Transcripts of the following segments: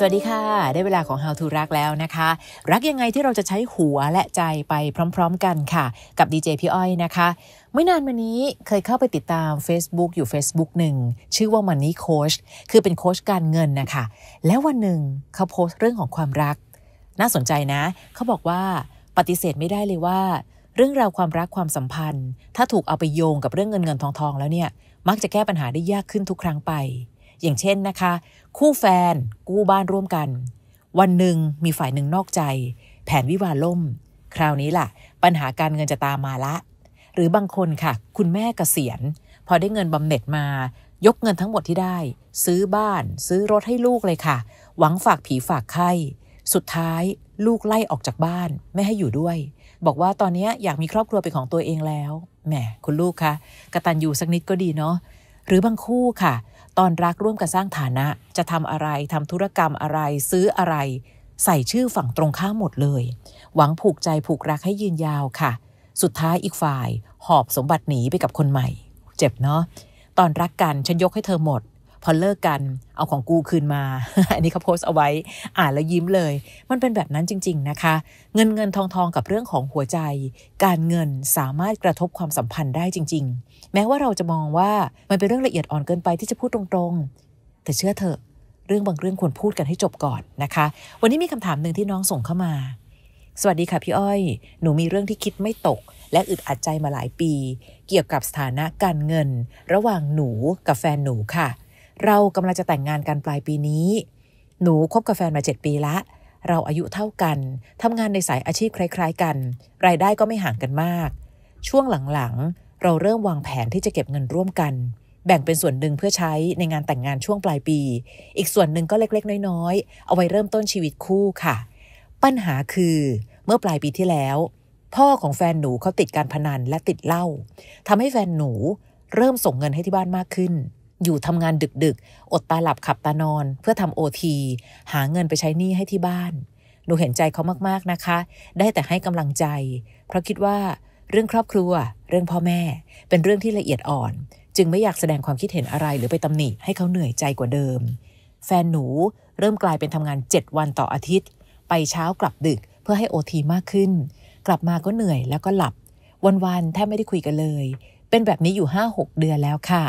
สวัสดีค่ะ ได้เวลาของ How to รักแล้วนะคะ รักยังไงที่เราจะใช้หัวและใจไปพร้อมๆกันค่ะกับดีเจพี่อ้อยนะคะไม่นานมานี้เคยเข้าไปติดตาม Facebook อยู่ Facebook หนึ่ง ชื่อว่ามันนี่โค้ชคือเป็นโค้ชการเงินนะคะ แล้ววันหนึ่งเขาโพสต์เรื่องของความรัก น่าสนใจนะ เขาบอกว่าปฏิเสธไม่ได้เลยว่า เรื่องราวความรักความสัมพันธ์ ถ้าถูกเอาไปโยงกับเรื่องเงินเงินทองทองแล้วเนี่ย มักจะแก้ปัญหาได้ยากขึ้นทุกครั้งไปอย่างเช่นนะคะ คู่แฟนกู้บ้านร่วมกัน วันหนึ่งมีฝ่ายหนึ่งนอกใจ แผนวิวาล่ม คราวนี้ล่ะปัญหาการเงินจะตามมาละ หรือบางคนค่ะ คุณแม่กเกษียณพอได้เงินบำเหน็จมา ยกเงินทั้งหมดที่ได้ ซื้อบ้าน ซื้อรถให้ลูกเลยค่ะ หวังฝากผีฝากไข้ สุดท้าย ลูกไล่ออกจากบ้าน ไม่ให้อยู่ด้วย บอกว่าตอนนี้อยากมีครอบครัวเป็นของตัวเองแล้วแหมคุณลูกคะกระตันอยู่สักนิดก็ดีเนาะหรือบางคู่ค่ะ ตอนรักร่วมกันสร้างฐานะ จะทำอะไรทำธุรกรรมอะไรซื้ออะไร ใส่ชื่อฝั่งตรงข้ามหมดเลย หวังผูกใจผูกรักให้ยืนยาวค่ะ สุดท้ายอีกฝ่าย หอบสมบัติหนีไปกับคนใหม่ เจ็บเนาะตอนรักกัน ฉันยกให้เธอหมดพอเลิกกัน เอาของกูคืนมา อันนี้เขาโพสต์เอาไว้ อ่านแล้วยิ้มเลย มันเป็นแบบนั้นจริง ๆ นะคะ เงินเงินทองทองกับเรื่องของหัวใจ การเงินสามารถกระทบความสัมพันธ์ได้จริง ๆ แม้ว่าเราจะมองว่ามันเป็นเรื่องละเอียดอ่อนเกินไปที่จะพูดตรงๆ แต่เชื่อเถอะ เรื่องบางเรื่องควรพูดกันให้จบก่อนนะคะ วันนี้มีคำถามหนึ่งที่น้องส่งเข้ามา สวัสดีค่ะพี่อ้อย หนูมีเรื่องที่คิดไม่ตก และอึดอัดใจมาหลายปี เกี่ยวกับสถานะการเงิน ระหว่างหนูกับแฟนหนูค่ะเรากำลังจะแต่งงานกันปลายปีนี้ หนูคบกับแฟนมา7ปีละ เราอายุเท่ากันทำงานในสายอาชีพคล้ายๆกัน รายได้ก็ไม่ห่างกันมาก ช่วงหลังๆเราเริ่มวางแผนที่จะเก็บเงินร่วมกัน แบ่งเป็นส่วนหนึ่งเพื่อใช้ในงานแต่งงานช่วงปลายปี อีกส่วนหนึ่งก็เล็กๆ น้อยๆ เอาไว้เริ่มต้นชีวิตคู่ค่ะ ปัญหาคือ เมื่อปลายปีที่แล้ว พ่อของแฟนหนูเขาติดการพนันและติดเหล้าทำให้แฟนหนูเริ่มส่งเงินให้ที่บ้านมากขึ้นอยู่ทำงานดึกๆ อดตาหลับขับตานอน เพื่อทำโอทีหาเงินไปใช้หนี้ให้ที่บ้านหนูเห็นใจเขามากๆ นะคะ ได้แต่ให้กำลังใจ เพราะคิดว่าเรื่องครอบครัวเรื่องพ่อแม่ เป็นเรื่องที่ละเอียดอ่อน จึงไม่อยากแสดงความคิดเห็นอะไรหรือไปตำหนิให้เขาเหนื่อยใจกว่าเดิม แฟนหนูเริ่มกลายเป็นทำงาน 7 วันต่ออาทิตย์ ไปเช้ากลับดึกเพื่อให้โอทีมากขึ้น กลับมาก็เหนื่อยแล้วก็หลับ วันๆแทบไม่ได้คุยกันเลย เป็นแบบนี้อยู่5-6เดือนแล้วค่ะ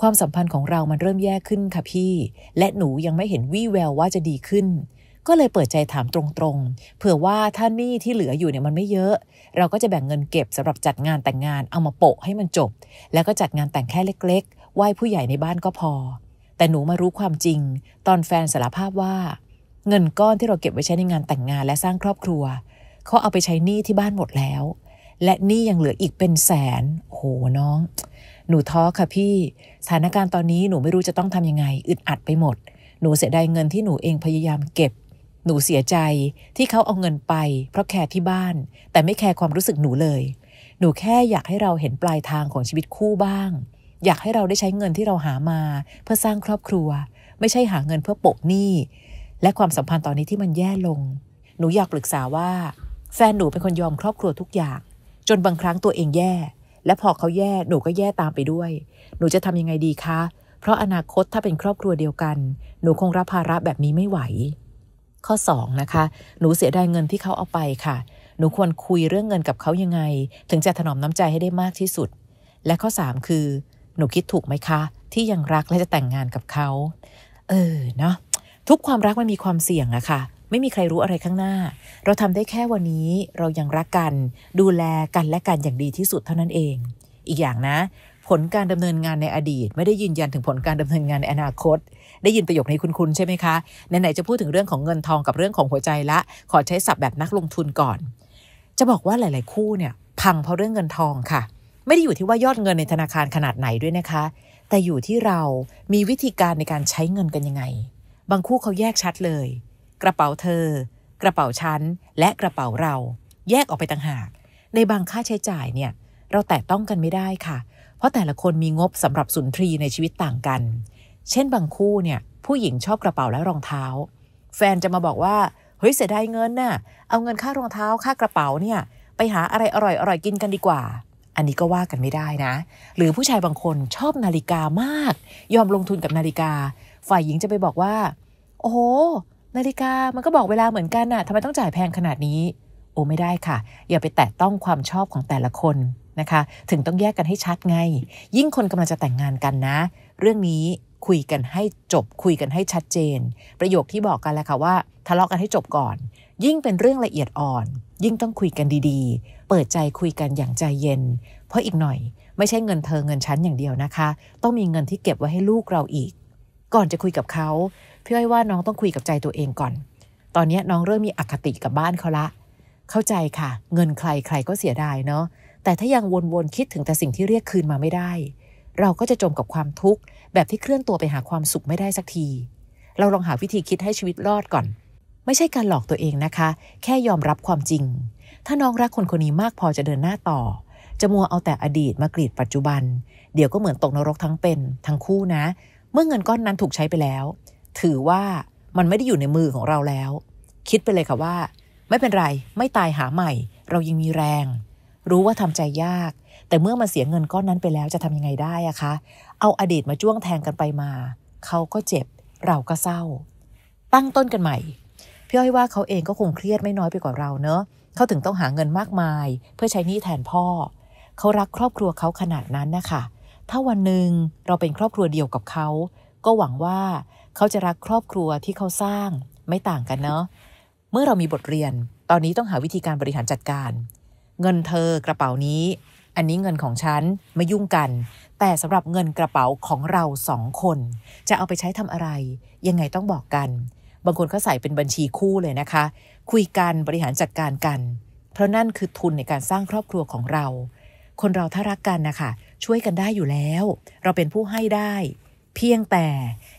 ความสัมพันธ์ของเรามันเริ่มแย่ขึ้นค่ะพี่ และหนูยังไม่เห็นวี่แววว่าจะดีขึ้น ก็เลยเปิดใจถามตรง ๆ เผื่อว่าถ้านี่ที่เหลืออยู่เนี่ยมันไม่เยอะ เราก็จะแบ่งเงินเก็บสำหรับจัดงานแต่งงานเอามาโปะให้มันจบ แล้วก็จัดงานแต่งแค่เล็ก ๆ ไหว้ผู้ใหญ่ในบ้านก็พอ แต่หนูมารู้ความจริง ตอนแฟนสารภาพว่าเงินก้อนที่เราเก็บไว้ใช้ในงานแต่งงานและสร้างครอบครัว เขาเอาไปใช้หนี้ที่บ้านหมดแล้ว และหนี้ยังเหลืออีกเป็นแสน โหน้องหนูท้อค่ะพี่ สถานการณ์ตอนนี้หนูไม่รู้จะต้องทํำยังไงอึดอัดไปหมด หนูเสียดายเงินที่หนูเองพยายามเก็บ หนูเสียใจที่เขาเอาเงินไปเพราะแคร์ที่บ้าน แต่ไม่แคร์ความรู้สึกหนูเลย หนูแค่อยากให้เราเห็นปลายทางของชีวิตคู่บ้าง อยากให้เราได้ใช้เงินที่เราหามาเพื่อสร้างครอบครัว ไม่ใช่หาเงินเพื่อปกหนี้ และความสัมพันธ์ตอนนี้ที่มันแย่ลง หนูอยากปรึกษาว่าแฟนหนูเป็นคนยอมครอบครัวทุกอย่างจนบางครั้งตัวเองแย่และพอเขาแย่ หนูก็แย่ตามไปด้วย หนูจะทำยังไงดีคะ เพราะอนาคตถ้าเป็นครอบครัวเดียวกัน หนูคงรับภาระแบบนี้ไม่ไหว ข้อ 2 นะคะ หนูเสียดายเงินที่เขาเอาไปค่ะ หนูควรคุยเรื่องเงินกับเขายังไง ถึงจะถนอมน้ำใจให้ได้มากที่สุด และข้อ 3 คือ หนูคิดถูกไหมคะ ที่ยังรักและจะแต่งงานกับเขาเออเนาะทุกความรักมันมีความเสี่ยงอะค่ะไม่มีใครรู้อะไรข้างหน้า เราทำได้แค่วันนี้เรายังรักกัน ดูแลกันและกันอย่างดีที่สุดเท่านั้นเอง อีกอย่างนะ ผลการดำเนินงานในอดีตไม่ได้ยืนยันถึงผลการดำเนินงานในอนาคต ได้ยินประโยคนี้คุณณใช่ไหมคะไหนๆจะพูดถึงเรื่องของเงินทองกับเรื่องของหัวใจละ ขอใช้ศัพท์แบบนักลงทุนก่อน จะบอกว่าหลาย ๆคู่เนี่ยพังเพราะเรื่องเงินทองค่ะ ไม่ได้อยู่ที่ว่ายอดเงินในธนาคารขนาดไหนด้วยนะคะ แต่อยู่ที่เรามีวิธีการในการใช้เงินกันยังไง บางคู่เขาแยกชัดเลยกระเป๋าเธอ กระเป๋าฉัน และกระเป๋าเรา แยกออกไปต่างหาก ในบางค่าใช้จ่ายเนี่ย เราแตะต้องกันไม่ได้ค่ะ เพราะแต่ละคนมีงบสำหรับสุนทรีในชีวิตต่างกัน เช่นบางคู่เนี่ย ผู้หญิงชอบกระเป๋าและรองเท้า แฟนจะมาบอกว่า เฮ้ยเสียดายเงินน่ะ เอาเงินค่ารองเท้า ค่ากระเป๋าเนี่ย ไปหาอะไรอร่อยอร่อยกินกันดีกว่า อันนี้ก็ว่ากันไม่ได้นะ หรือผู้ชายบางคนชอบนาฬิกามาก ยอมลงทุนกับนาฬิกา ฝ่ายหญิงจะไปบอกว่า โอ้โหนาฬิกา มันก็บอกเวลาเหมือนกันน่ะทำไมต้องจ่ายแพงขนาดนี้ โอ้ไม่ได้ค่ะ อย่าไปแตะต้องความชอบของแต่ละคนนะคะ ถึงต้องแยกกันให้ชัดไง ยิ่งคนกำลังจะแต่งงานกันนะ เรื่องนี้คุยกันให้จบ คุยกันให้ชัดเจน ประโยคที่บอกกันแหละค่ะว่า ทะเลาะกันให้จบก่อน ยิ่งเป็นเรื่องละเอียดอ่อน ยิ่งต้องคุยกันดีๆ เปิดใจคุยกันอย่างใจเย็น เพราะอีกหน่อย ไม่ใช่เงินเธอเงินฉันอย่างเดียวนะคะ ต้องมีเงินที่เก็บไว้ให้ลูกเราอีก ก่อนจะคุยกับเขาพี่อ้อยว่าน้องต้องคุยกับใจตัวเองก่อน ตอนนี้น้องเริ่มมีอคติกับบ้านเขาละ เข้าใจค่ะ เงินใครใครก็เสียดายเนาะ แต่ถ้ายังวน ๆ คิดถึงแต่สิ่งที่เรียกคืนมาไม่ได้ เราก็จะจมกับความทุกข์แบบที่เคลื่อนตัวไปหาความสุขไม่ได้สักที เราลองหาวิธีคิดให้ชีวิตรอดก่อน ไม่ใช่การหลอกตัวเองนะคะ แค่ยอมรับความจริง ถ้าน้องรักคนคนนี้มากพอจะเดินหน้าต่อ จะมัวเอาแต่อดีตมากรีดปัจจุบัน เดี๋ยวก็เหมือนตกนรกทั้งเป็นทั้งคู่นะ เมื่อเงินก้อนนั้นถูกใช้ไปแล้วถือว่ามันไม่ได้อยู่ในมือของเราแล้ว คิดไปเลยค่ะว่า ไม่เป็นไร ไม่ตายหาใหม่ เรายังมีแรง รู้ว่าทำใจยาก แต่เมื่อมันเสียเงินก้อนนั้นไปแล้วจะทำยังไงได้อะคะ เอาอดีตมาจ้วงแทงกันไปมา เขาก็เจ็บ เราก็เศร้า ตั้งต้นกันใหม่พี่อ้อยว่าเขาเองก็คงเครียดไม่น้อยไปกว่าเราเนอะเขาถึงต้องหาเงินมากมาย เพื่อใช้หนี้แทนพ่อเขารักครอบครัวเขาขนาดนั้นนะคะถ้าวันหนึ่งเราเป็นครอบครัวเดียวกับเขาก็หวังว่าเขาจะรักครอบครัวที่เขาสร้างไม่ต่างกันเนาะเมื่อเรามีบทเรียนตอนนี้ต้องหาวิธีการบริหารจัดการ เงินเธอกระเป๋านี้ อันนี้เงินของฉัน ไม่ยุ่งกัน แต่สำหรับเงินกระเป๋าของเราสองคน จะเอาไปใช้ทำอะไร ยังไงต้องบอกกัน บางคนเขาใส่เป็นบัญชีคู่เลยนะคะ คุยกันบริหารจัดการกัน เพราะนั่นคือทุนในการสร้างครอบครัวของเรา คนเราถ้ารักกันนะคะช่วยกันได้อยู่แล้ว เราเป็นผู้ให้ได้เพียงแต่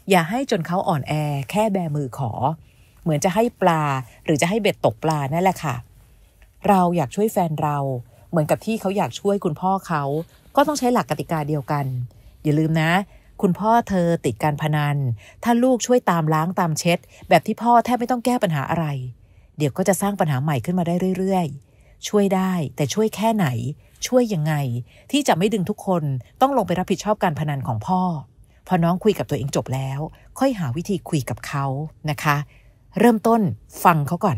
อย่าให้จนเขาอ่อนแอแค่แบมือขอ เหมือนจะให้ปลาหรือจะให้เบ็ดตกปลานั่นแหละค่ะ เราอยากช่วยแฟนเรา เหมือนกับที่เขาอยากช่วยคุณพ่อเขา ก็ต้องใช้หลักกติกาเดียวกัน อย่าลืมนะ คุณพ่อเธอติดการพนัน ถ้าลูกช่วยตามล้างตามเช็ด แบบที่พ่อแทบไม่ต้องแก้ปัญหาอะไร เดี๋ยวก็จะสร้างปัญหาใหม่ขึ้นมาได้เรื่อย ๆ ช่วยได้แต่ช่วยแค่ไหน ช่วยยังไง ที่จะไม่ดึงทุกคนต้องลงไปรับผิดชอบการพนันของพ่อพอน้องคุยกับตัวเองจบแล้ว ค่อยหาวิธีคุยกับเขา นะคะ เริ่มต้นฟังเขาก่อน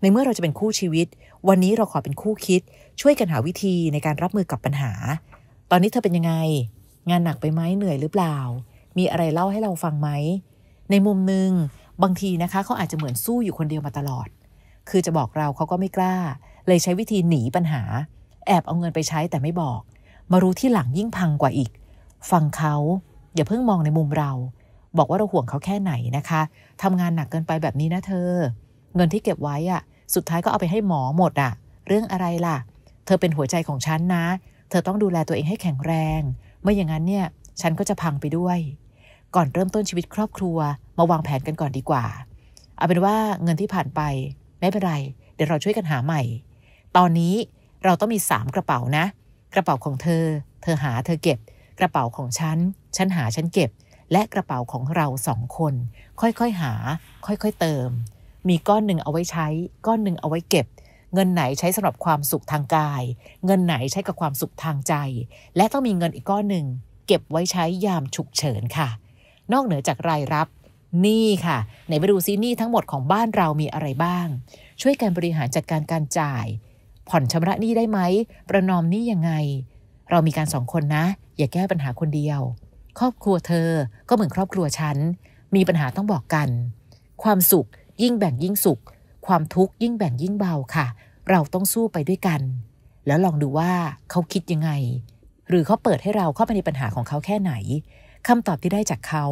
ในเมื่อเราจะเป็นคู่ชีวิต วันนี้เราขอเป็นคู่คิด ช่วยกันหาวิธีในการรับมือกับปัญหา ตอนนี้เธอเป็นยังไง งานหนักไปไหมเหนื่อยหรือเปล่า มีอะไรเล่าให้เราฟังไหม ในมุมหนึ่ง บางทีนะคะ เขาอาจจะเหมือนสู้อยู่คนเดียวมาตลอด คือจะบอกเราเขาก็ไม่กล้า เลยใช้วิธีหนีปัญหา แอบเอาเงินไปใช้แต่ไม่บอก มารู้ที่หลังยิ่งพังกว่าอีก ฟังเขาอย่าเพิ่งมองในมุมเรา บอกว่าเราห่วงเขาแค่ไหนนะคะทำงานหนักเกินไปแบบนี้นะเธอ เงินที่เก็บไว้อะสุดท้ายก็เอาไปให้หมอหมดอะเรื่องอะไรล่ะ เธอเป็นหัวใจของฉันนะ เธอต้องดูแลตัวเองให้แข็งแรงไม่อย่างนั้นเนี่ยฉันก็จะพังไปด้วย ก่อนเริ่มต้นชีวิตครอบครัว มาวางแผนกันก่อนดีกว่า เอาเป็นว่าเงินที่ผ่านไปไม่เป็นไร เดี๋ยวเราช่วยกันหาใหม่ ตอนนี้เราต้องมี3กระเป๋านะ กระเป๋าของเธอ เธอหาเธอเก็บกระเป๋าของฉัน ฉันหาฉันเก็บ และกระเป๋าของเราสองคน ค่อยๆ หา ค่อยๆเติม มีก้อนหนึ่งเอาไว้ใช้ ก้อนหนึ่งเอาไว้เก็บ เงินไหนใช้สำหรับความสุขทางกาย เงินไหนใช้กับความสุขทางใจ และต้องมีเงินอีกก้อนหนึ่ง เก็บไว้ใช้ยามฉุกเฉินค่ะ นอกเหนือจากรายรับหนี้ค่ะ ไหนไปดูซินี่ทั้งหมดของบ้านเรามีอะไรบ้าง ช่วยกันบริหารจัดการการจ่าย ผ่อนชำระหนี้ได้ไหมประนอมหนี้ยังไง เรามีการสองคนนะอย่าแก้ปัญหาคนเดียว ครอบครัวเธอ ก็เหมือนครอบครัวฉันมีปัญหาต้องบอกกัน ความสุข ยิ่งแบ่งยิ่งสุข ความทุกข์ ยิ่งแบ่งยิ่งเบาค่ะ เราต้องสู้ไปด้วยกัน แล้วลองดูว่าเขาคิดยังไง หรือเขาเปิดให้เราเข้าไปในปัญหาของเขาแค่ไหนคำตอบที่ได้จากเขา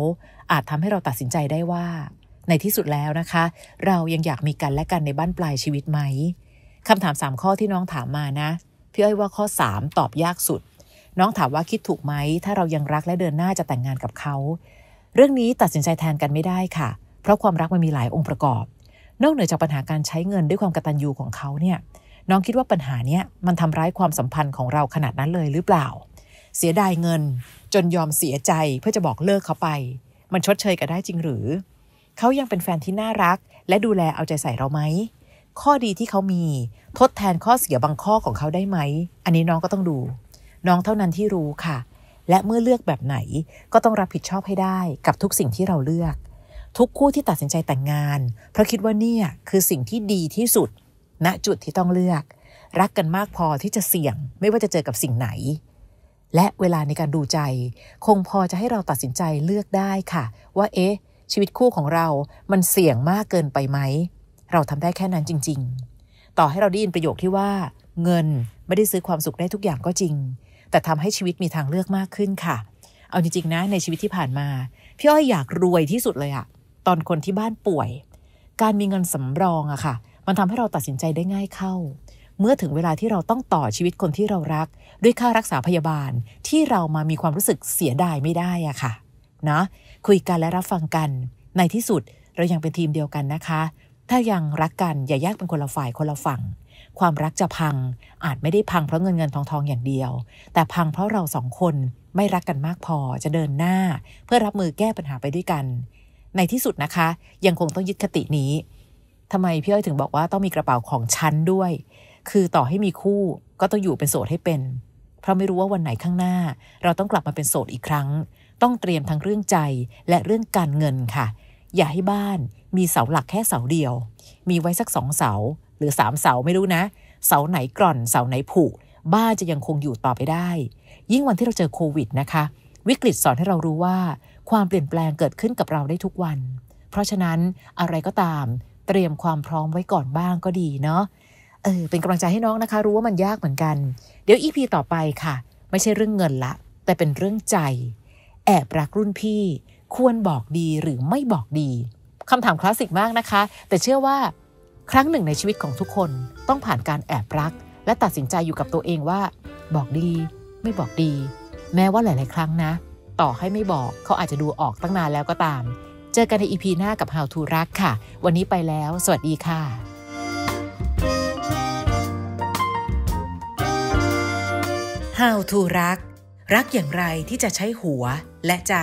อาจทำให้เราตัดสินใจได้ว่า ในที่สุดแล้วนะคะ เรายังอยากมีกันและกันในบ้านปลายชีวิตไหมคำถาม3ข้อที่น้องถามมานะพี่อ้อยว่าข้อ 3 ตอบยากสุดน้องถามว่าคิดถูกไหมถ้าเรายังรักและเดินหน้าจะแต่งงานกับเขา เรื่องนี้ตัดสินใจแทนกันไม่ได้ค่ะ เพราะความรักมันมีหลายองค์ประกอบ นอกเหนือจากปัญหาการใช้เงินด้วยความกตัญญูของเขาเนี่ยน้องคิดว่าปัญหาเนี้ยมันทำร้ายความสัมพันธ์ของเราขนาดนั้นเลยหรือเปล่า เสียดายเงิน จนยอมเสียใจเพื่อจะบอกเลิกเขาไป มันชดเชยกันได้จริงหรือเขายังเป็นแฟนที่น่ารัก และดูแลเอาใจใส่เราไหมข้อดีที่เขามี ทดแทนข้อเสียบางข้อของเขาได้ไหมอันนี้น้องก็ต้องดูน้องเท่านั้นที่รู้ค่ะ และเมื่อเลือกแบบไหนก็ต้องรับผิดชอบให้ได้กับทุกสิ่งที่เราเลือก ทุกคู่ที่ตัดสินใจแต่งงานเพราะคิดว่าเนี่ยคือสิ่งที่ดีที่สุดณนะจุดที่ต้องเลือก รักกันมากพอที่จะเสี่ยงไม่ว่าจะเจอกับสิ่งไหน และเวลาในการดูใจ คงพอจะให้เราตัดสินใจเลือกได้ค่ะ ว่าเอ๊ะชีวิตคู่ของเรามันเสี่ยงมากเกินไปไหมเราทำได้แค่นั้นจริง ๆ ต่อให้เราได้ยินประโยคที่ว่า เงินไม่ได้ซื้อความสุขได้ทุกอย่างก็จริง แต่ทำให้ชีวิตมีทางเลือกมากขึ้นค่ะ เอาจริงๆนะในชีวิตที่ผ่านมาพี่อ้อยอยากรวยที่สุดเลยอะตอนคนที่บ้านป่วย การมีเงินสำรองอะค่ะ มันทำให้เราตัดสินใจได้ง่ายเข้า เมื่อถึงเวลาที่เราต้องต่อชีวิตคนที่เรารัก ด้วยค่ารักษาพยาบาลที่เรามามีความรู้สึกเสียดายไม่ได้อะค่ะนะคุยกันและรับฟังกัน ในที่สุดเรายังเป็นทีมเดียวกันนะคะถ้ายังรักกันอย่าแยกเป็นคนละฝ่ายคนละฝั่ง ความรักจะพัง อาจไม่ได้พังเพราะเงินเงินทองทองอย่างเดียว แต่พังเพราะเราสองคนไม่รักกันมากพอจะเดินหน้า เพื่อรับมือแก้ปัญหาไปด้วยกัน ในที่สุดนะคะยังคงต้องยึดคตินี้ทำไมพี่อ้อยถึงบอกว่าต้องมีกระเป๋าของฉันด้วย คือต่อให้มีคู่ก็ต้องอยู่เป็นโสดให้เป็น เพราะไม่รู้ว่าวันไหนข้างหน้า เราต้องกลับมาเป็นโสดอีกครั้ง ต้องเตรียมทั้งเรื่องใจและเรื่องการเงินค่ะอย่าให้บ้านมีเสาหลักแค่เสาเดียว มีไว้สักสองเสาหรือสามเสาไม่รู้นะ เสาไหนกร่อนเสาไหนผุบ้านจะยังคงอยู่ต่อไปได้ ยิ่งวันที่เราเจอโควิดนะคะ วิกฤตสอนให้เรารู้ว่า ความเปลี่ยนแปลงเกิดขึ้นกับเราได้ทุกวัน เพราะฉะนั้นอะไรก็ตามเตรียมความพร้อมไว้ก่อนบ้างก็ดีเนาะ เออเป็นกำลังใจให้น้องนะคะ รู้ว่ามันยากเหมือนกัน เดี๋ยวอีพีต่อไปค่ะ ไม่ใช่เรื่องเงินละ แต่เป็นเรื่องใจ แอบรักรุ่นพี่ควรบอกดีหรือไม่บอกดี คำถามคลาสสิกมากนะคะ แต่เชื่อว่าครั้งหนึ่งในชีวิตของทุกคน ต้องผ่านการแอบรัก และตัดสินใจอยู่กับตัวเองว่า บอกดี ไม่บอกดี แม้ว่าหลาย ๆ ครั้งนะ ต่อให้ไม่บอกเขาอาจจะดูออกตั้งนานแล้วก็ตาม เจอกันในอีพีหน้ากับ How to รักค่ะ วันนี้ไปแล้ว สวัสดีค่ะฮาวทูรักรักอย่างไรที่จะใช้หัวและใจ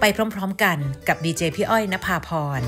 ไปพร้อม ๆ กันกับดีเจพี่อ้อยนภาพร